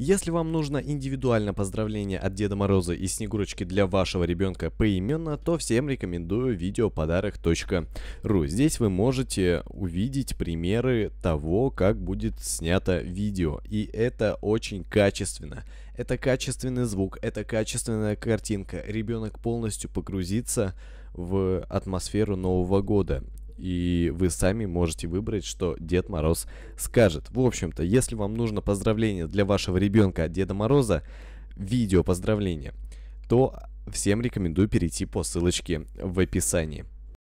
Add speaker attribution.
Speaker 1: Если вам нужно индивидуальное поздравление от Деда Мороза и Снегурочки для вашего ребенка поименно, то всем рекомендую видео Здесь вы можете увидеть примеры того, как будет снято видео. И это очень качественно. Это качественный звук, это качественная картинка. Ребенок полностью погрузится в атмосферу Нового года и вы сами можете выбрать, что Дед Мороз скажет. В общем-то, если вам нужно поздравление для вашего ребенка от Деда Мороза, видео поздравления, то всем рекомендую перейти по ссылочке в описании.